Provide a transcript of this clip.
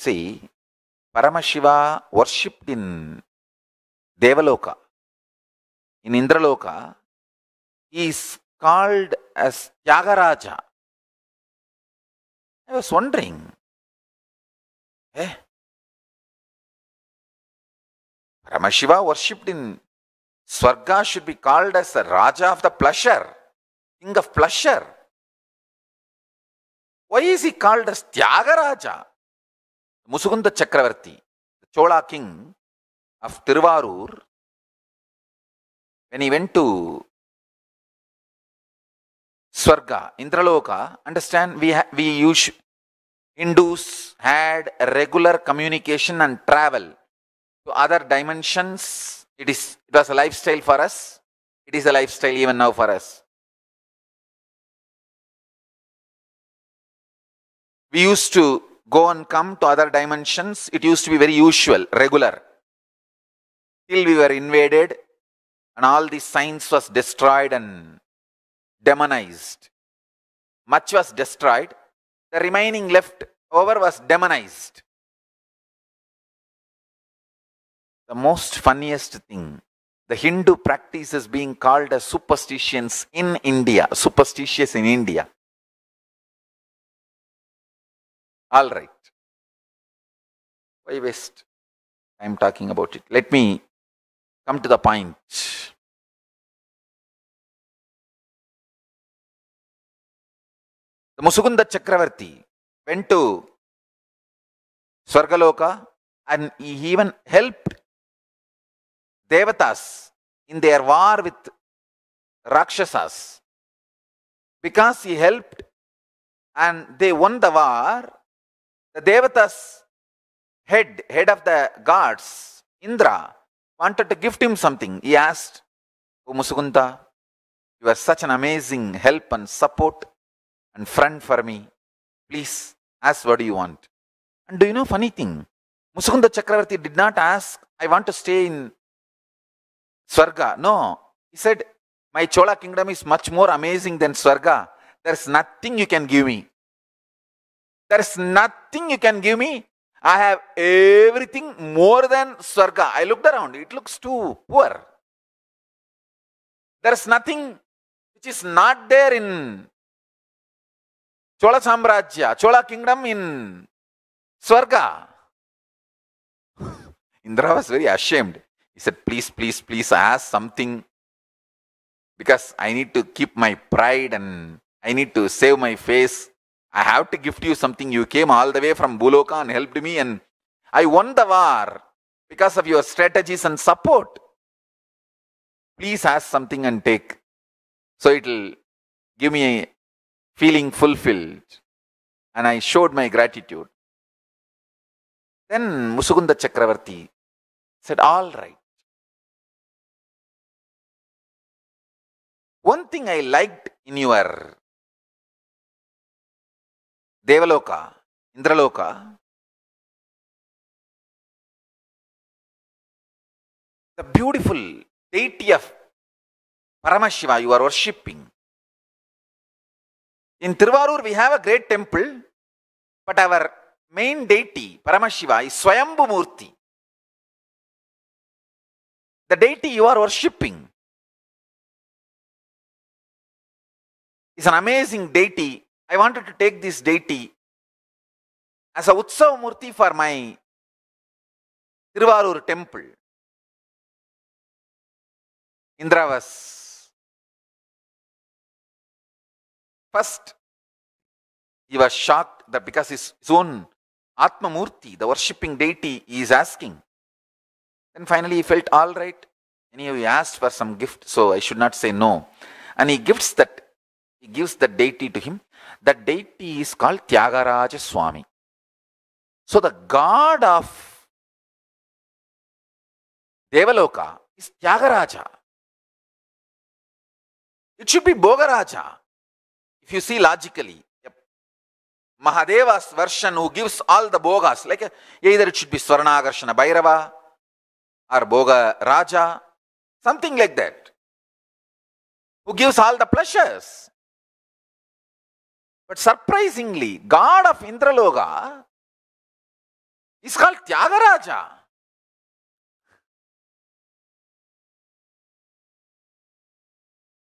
See, Paramashiva worshipped in Devaloka, in Indraloka, he is called as tyagaraja I was wondering, eh? Paramashiva worshipped in Swarga should be called as the Raja of the pleasure, king of pleasure. Why is he called as Tyagaraja? Musukunda Chakravarti, the Chola king of Tiruvarur, when he went to Swarga, Indraloka, understand we, we use Hindus had regular communication and travel to other dimensions. It, is, it was a lifestyle for us. It is a lifestyle even now for us. We used to go and come to other dimensions, it used to be very usual, regular. Till we were invaded and all the science was destroyed and demonized. Much was destroyed. The remaining left over was demonized. The most funniest thing, the Hindu practice is being called as superstitions in India, superstitious in India. All right. Why waste? I am talking about it. Let me come to the point. The Musukunda Chakravarti went to Swargaloka and he even helped Devatas in their war with Rakshasas because he helped and they won the war the Devata's head, head of the gods, Indra, wanted to gift him something. He asked, O oh, Musukunda, you are such an amazing help and support and friend for me. Please ask what do you want. And do you know funny thing? Musukunda Chakravarti did not ask, I want to stay in Swarga. No. He said, My Chola kingdom is much more amazing than Swarga. There's nothing you can give me. There is nothing you can give me. I have everything more than Swarga. I looked around, it looks too poor. There is nothing which is not there in Chola Samrajya, Chola kingdom in Swarga. Indra was very ashamed. He said, Please, please, please ask something because I need to keep my pride and I need to save my face. I have to gift you something. You came all the way from Buloka and helped me, and I won the war because of your strategies and support. Please ask something and take. So it'll give me a feeling fulfilled. And I showed my gratitude. Then Musukunda Chakravarti said, All right. One thing I liked in your Devaloka Indraloka the beautiful deity of Paramashiva you are worshipping in Tiruvarur we have a great temple but our main deity Paramashiva ಈ ಸ್ವಯಂಭು ಮೂರ್ತಿ the deity you are worshipping is an amazing deity I wanted to take this deity as a Utsav Murti for my Tiruvarur temple. Indra was first he was shocked that because his, his own Atma Murti, the worshipping deity, he is asking. Then finally he felt all right. Anyhow, he asked for some gift, so I should not say no. And he gifts that he gives the deity to him. That deity is called Tyagaraja Swami. So the god of Devaloka is Tyagaraja. It should be Bogaraja. If you see logically, Mahadeva's version who gives all the bogas, like either it should be Swaranagarshana Bhairava or Boga Raja, something like that, who gives all the pleasures. But surprisingly, god of Indraloga is called Tyagaraja.